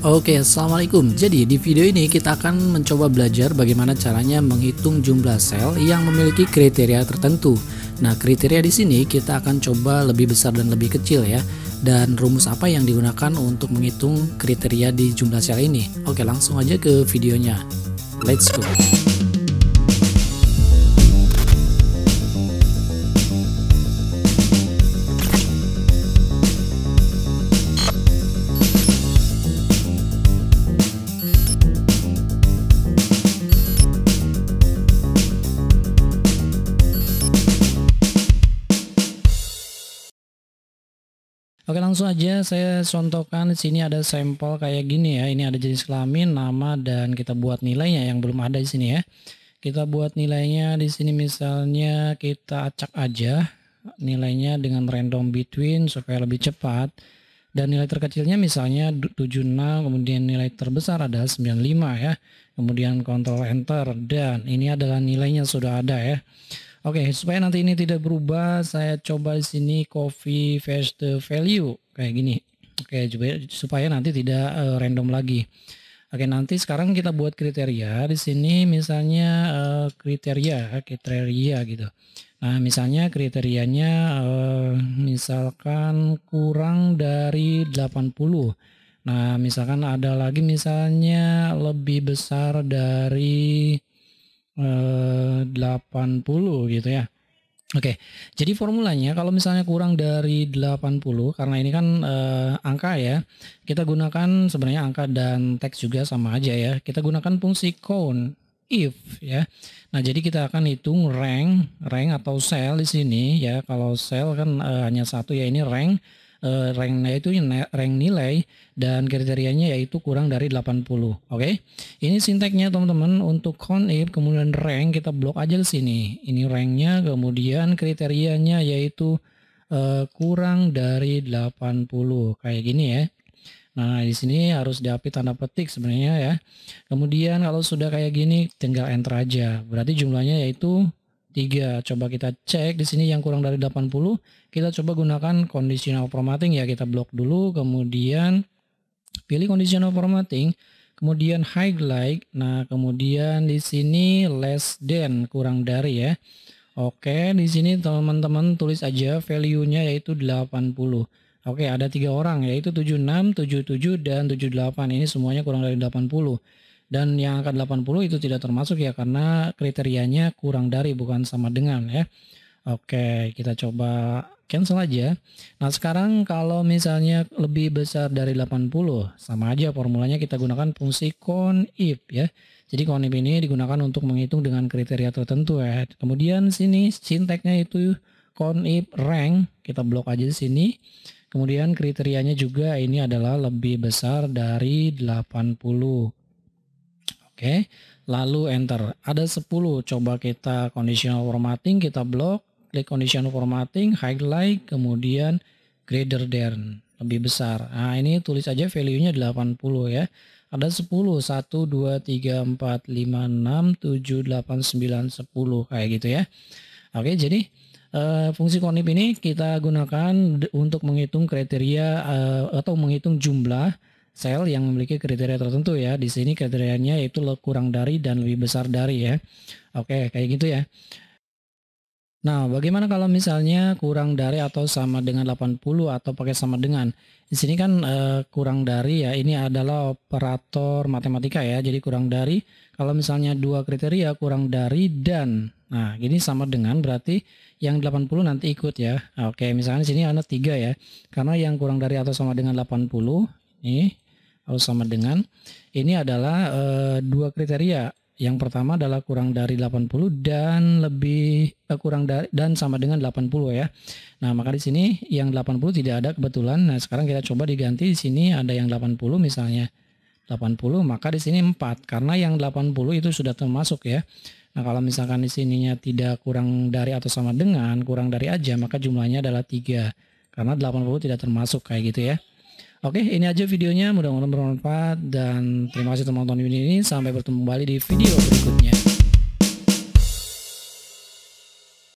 Oke, Assalamualaikum. Jadi, di video ini kita akan mencoba belajar bagaimana caranya menghitung jumlah sel yang memiliki kriteria tertentu. Nah, kriteria di sini kita akan coba lebih besar dan lebih kecil ya. Dan rumus apa yang digunakan untuk menghitung kriteria di jumlah sel ini? Oke, langsung aja ke videonya. Let's go. Oke langsung aja saya contohkan di sini ada sampel kayak gini ya. Ini ada jenis kelamin, nama dan kita buat nilainya yang belum ada di sini ya. Kita buat nilainya di sini misalnya kita acak aja nilainya dengan random between supaya lebih cepat. Dan nilai terkecilnya misalnya 76, kemudian nilai terbesar ada 95 ya. Kemudian kontrol enter dan ini adalah nilainya sudah ada ya. Oke, okay, supaya nanti ini tidak berubah, saya coba di sini copy paste value kayak gini. Oke, okay, supaya, supaya nanti tidak uh, random lagi. Oke, okay, nanti sekarang kita buat kriteria di sini misalnya uh, kriteria, kriteria gitu. Nah, misalnya kriterianya uh, misalkan kurang dari 80. Nah, misalkan ada lagi misalnya lebih besar dari 80 eh, gitu ya. Oke, jadi formulanya kalau misalnya kurang dari 80 karena ini kan e, angka ya. Kita gunakan sebenarnya angka dan teks juga sama aja ya. Kita gunakan fungsi count if ya. Nah, jadi kita akan hitung rank, rank atau cell di sini ya. Kalau cell kan e, hanya satu ya ini rank uh, eh, ranknya itu rank nilai dan kriterianya yaitu kurang dari 80. Oke. Okay? Ini sinteknya teman-teman untuk count kemudian rank kita blok aja ke sini. Ini ranknya kemudian kriterianya yaitu uh, kurang dari 80 kayak gini ya. Nah, di sini harus diapit tanda petik sebenarnya ya. Kemudian kalau sudah kayak gini tinggal enter aja. Berarti jumlahnya yaitu 3. Coba kita cek di sini yang kurang dari 80, kita coba gunakan conditional formatting ya, kita blok dulu, kemudian pilih conditional formatting, kemudian highlight, nah kemudian di sini less than, kurang dari ya. Oke, di sini teman-teman tulis aja value-nya yaitu 80. Oke, ada tiga orang yaitu 76, 77 dan 78. Ini semuanya kurang dari 80 dan yang angka 80 itu tidak termasuk ya karena kriterianya kurang dari bukan sama dengan ya. Oke, kita coba cancel aja. Nah, sekarang kalau misalnya lebih besar dari 80, sama aja formulanya kita gunakan fungsi if ya. Jadi if ini digunakan untuk menghitung dengan kriteria tertentu ya. Kemudian sini sinteknya itu if rank, kita blok aja di sini. Kemudian kriterianya juga ini adalah lebih besar dari 80. Oke. Lalu enter. Ada 10. Coba kita conditional formatting, kita block, klik conditional formatting, highlight, kemudian greater than, lebih besar. Nah, ini tulis aja value-nya 80 ya. Ada 10, 1, 2, 3, 4, 5, 6, 7, 8, 9, 10. Kayak gitu ya. Oke, jadi Uh, fungsi konip ini kita gunakan untuk menghitung kriteria uh, atau menghitung jumlah sel yang memiliki kriteria tertentu ya. Di sini kriterianya yaitu kurang dari dan lebih besar dari ya. Oke, kayak gitu ya. Nah, bagaimana kalau misalnya kurang dari atau sama dengan 80 atau pakai sama dengan? Di sini kan e, kurang dari ya, ini adalah operator matematika ya. Jadi kurang dari, kalau misalnya dua kriteria kurang dari dan. Nah, ini sama dengan berarti yang 80 nanti ikut ya. Oke, misalnya di sini ada tiga ya. Karena yang kurang dari atau sama dengan 80, ini harus sama dengan. Ini adalah e, dua kriteria. Yang pertama adalah kurang dari 80 dan lebih eh, kurang dari dan sama dengan 80 ya. Nah, maka di sini yang 80 tidak ada kebetulan. Nah, sekarang kita coba diganti di sini ada yang 80 misalnya. 80 maka di sini 4 karena yang 80 itu sudah termasuk ya. Nah, kalau misalkan di sininya tidak kurang dari atau sama dengan kurang dari aja maka jumlahnya adalah 3 karena 80 tidak termasuk kayak gitu ya. Oke, ini aja videonya. Mudah-mudahan bermanfaat dan terima kasih teman-teman ini. Sampai bertemu kembali di video berikutnya.